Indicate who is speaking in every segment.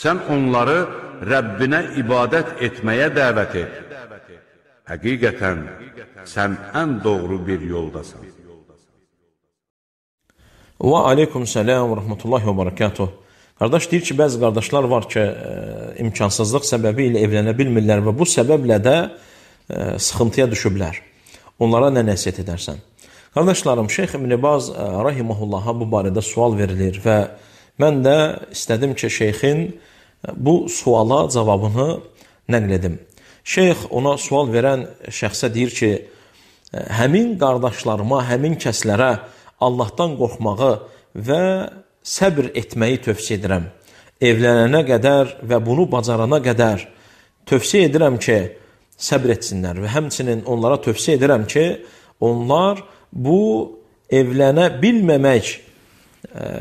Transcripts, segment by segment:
Speaker 1: Sən onları Rəbbinə ibadət etməyə dəvət et. Həqiqətən, sən ən doğru bir yoldasan. Və aleykum səlam və rəhmətullahi və barakatuh. Qardaş deyir ki, bəzi qardaşlar var ki, e, imkansızlıq səbəbi ilə evlənə bilmirlər və bu səbəblə də e, sıxıntıya düşüblər. Onlara nə nəsiyyət edərsən? Qardaşlarım, Şeyx İbn Baz e, rahimehullaha bu barədə sual verilir və mən də istədim ki, şeyxin bu suala cavabını nəql edim. Şeyx ona sual verən şəxsə deyir ki, həmin qardaşlarıma, həmin kəslərə Allahdan qorxmağı və səbr etməyi tövsiyə edirəm. Evlənənə qədər və bunu bacarana qədər tövsiyə edirəm ki, səbr etsinlər və həmçinin onlara tövsiyə edirəm ki, onlar bu evlənə bilməmək e,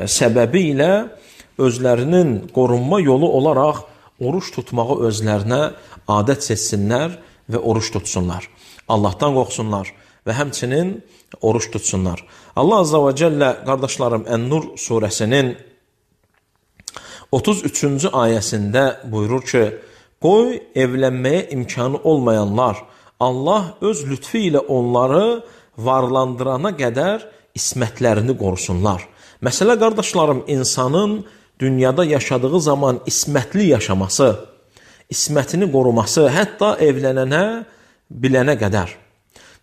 Speaker 1: səbəbi ilə özlərinin qorunma yolu olaraq oruç tutmağı özlərinə adət seçsinlər və oruç tutsunlar. Allahdan qorxsunlar və həmçinin oruç tutsunlar. Allah Azza və Cəllə qardaşlarım Ən-Nur surəsinin 33-cü ayəsində buyurur ki, Qoy evlənməyə imkanı olmayanlar, Allah öz lütfi ilə onları varlandırana qədər ismətlərini qorusunlar. Məsələ qardaşlarım insanın dünyada yaşadığı zaman ismətli yaşaması, ismətini qoruması, hətta evlənənə, bilənə qədər.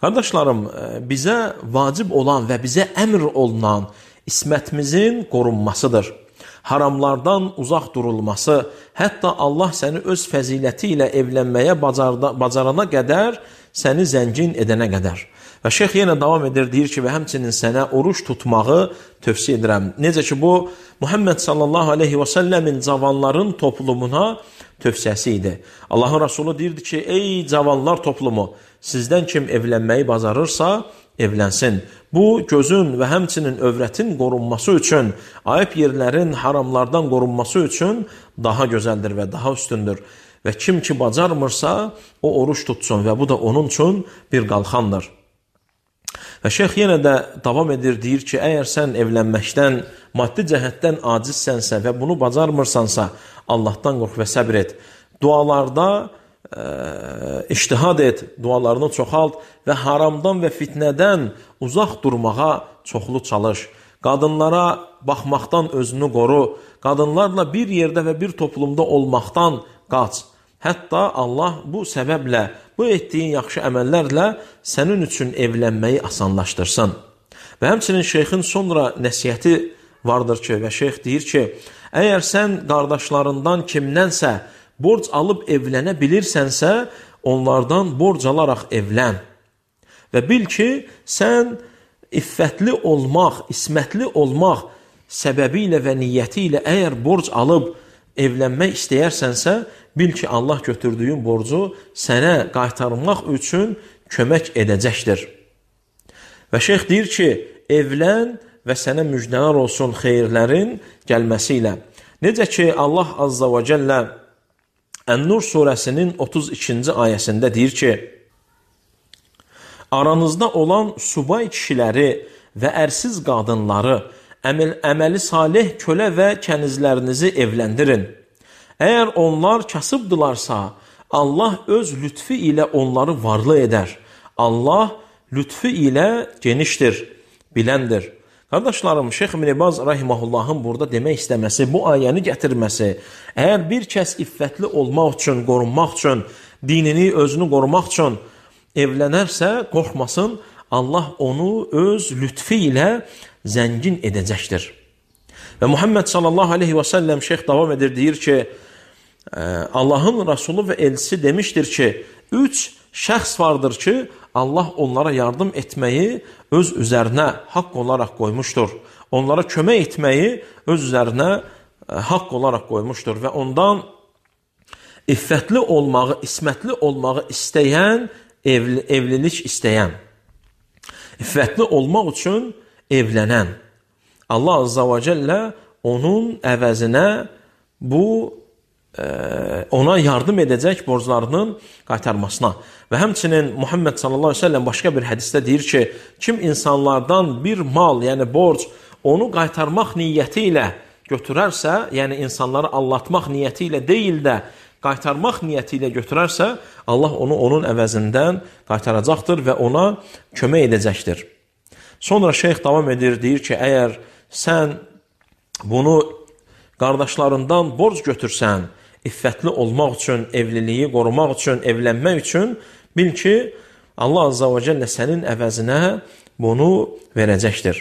Speaker 1: Qardaşlarım, e, bizə vacib olan və bizə əmr olunan ismətimizin qorunmasıdır. Haramlardan uzaq durulması, hətta Allah səni öz fəziləti ilə evlənməyə bacarda, bacarana qədər, səni zəngin edənə qədər. Və şeyx yenə davam edir, deyir ki, və həmçinin sənə oruç tutmağı tövsiyə edirəm. Necə ki bu Muhammed sallallahu alayhi və sallamın cavanların toplumuna tövsiyəsi idi. Allahın Rəsulu deyirdi ki, ey cavanlar toplumu, sizdən kim evlənməyi bacarırsa, evlənsin. Bu gözün və həmçinin övrətin qorunması üçün, ayıb yerlərin haramlardan qorunması üçün daha gözəldir və daha üstündür. Və kim ki bacarmırsa, o oruç tutsun və bu da onun üçün bir qalxandır. Və şeyx yenə də davam edir, deyir ki, əgər sən evlənməkdən, maddi cəhətdən acizsənsə və bunu bacarmırsansa, Allahdan qorx və səbr et. Dualarda ə, e, iştihad et, dualarını çoxalt və haramdan və fitnədən uzaq durmağa çoxlu çalış. Qadınlara baxmaqdan özünü qoru, qadınlarla bir yerdə və bir toplumda olmaqdan qaç. Hətta Allah bu səbəblə bu etdiyin yaxşı əməllərlə sənin üçün evlənməyi asanlaşdırsan. Və həmçinin şeyxin sonra nəsihəti vardır ki, və şeyx deyir ki, əgər sən qardaşlarından kimdənsə borc alıb evlənə bilirsənsə, onlardan borc alaraq evlən. Və bil ki, sən iffətli olmaq, ismətli olmaq səbəbi ilə və niyyəti ilə əgər borc alıb evlənmək istəyərsənsə, bil ki, Allah götürdüyün borcu sənə qaytarmaq üçün kömək edəcəkdir. Və şeyx deyir ki, evlən və sənə müjdələr olsun xeyirlərin gəlməsi ilə. Necə ki, Allah Azza və Cəllə Ən-Nur surəsinin 32-ci ayəsində deyir ki, Aranızda olan subay kişiləri və ərsiz qadınları əməl, əməli salih kölə və kənizlərinizi evləndirin. Əgər onlar kasıbdılarsa, Allah öz lütfi ilə onları varlı edər. Allah lütfi ilə genişdir, biləndir. Qardaşlarım, Şeyx Minibaz Rahimahullahın burada demək istəməsi, bu ayəni gətirməsi, əgər bir kəs iffətli olmaq üçün, qorunmaq üçün, dinini, özünü qorumaq üçün evlənərsə, qorxmasın, Allah onu öz lütfi ilə zəngin edəcəkdir. Və Muhammed sallallahu aleyhi və səlləm şeyx davam edir, deyir ki, e, Allahın Rasulu və elçisi demişdir ki, üç şəxs vardır ki, Allah onlara yardım etməyi öz üzərinə haqq olaraq qoymuşdur. Onlara kömək etməyi öz üzərinə e, haqq olaraq qoymuşdur və ondan iffətli olmağı, ismətli olmağı istəyən, evli, evlilik istəyən. İffətli olmaq üçün evlənən Allah Azza və Cəllə onun əvəzinə bu e, ona yardım edəcək borclarının qaytarmasına. Və həmçinin Muhammed sallallahu əleyhi və səlləm başqa bir hədisdə deyir ki, kim insanlardan bir mal, yəni borc, onu qaytarmaq niyyəti ilə götürərsə, yəni insanları aldatmaq niyyəti ilə deyil də qaytarmaq niyyəti ilə götürərsə, Allah onu onun əvəzindən qaytaracaqdır və ona kömək edəcəkdir. Sonra şeyx davam edir, deyir ki, əgər sən bunu qardaşlarından borc götürsən, iffətli olmaq üçün, evliliyi qorumaq üçün, evlənmək üçün, bil ki, Allah Azza və Cəllə sənin əvəzinə bunu verəcəkdir.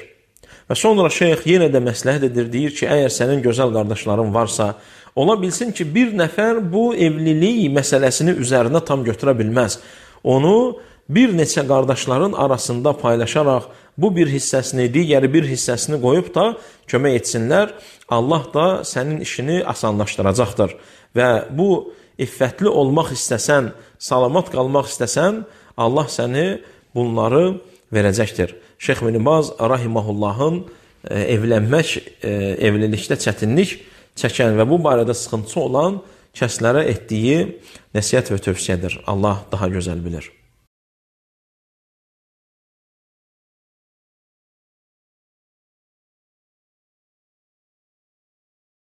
Speaker 1: Və sonra şeyx yenə də məsləhət edir, deyir ki, əgər sənin gözəl qardaşların varsa, ola bilsin ki, bir nəfər bu evlilik məsələsini üzərinə tam götürə bilməz. Onu bir neçə qardaşların arasında paylaşaraq bu bir hissəsini, digəri bir hissəsini qoyub da kömək etsinlər, Allah da sənin işini asanlaşdıracaqdır. Və bu iffətli olmaq istəsən, salamat qalmaq istəsən, Allah səni bunları verəcəkdir. Şeyx Minibaz Rahimahullahın e, evlənmək, e, evlilikdə çətinlik çəkən və bu barədə sıxıntısı olan kəslərə etdiyi nəsihət və tövsiyədir. Allah daha gözəl bilir.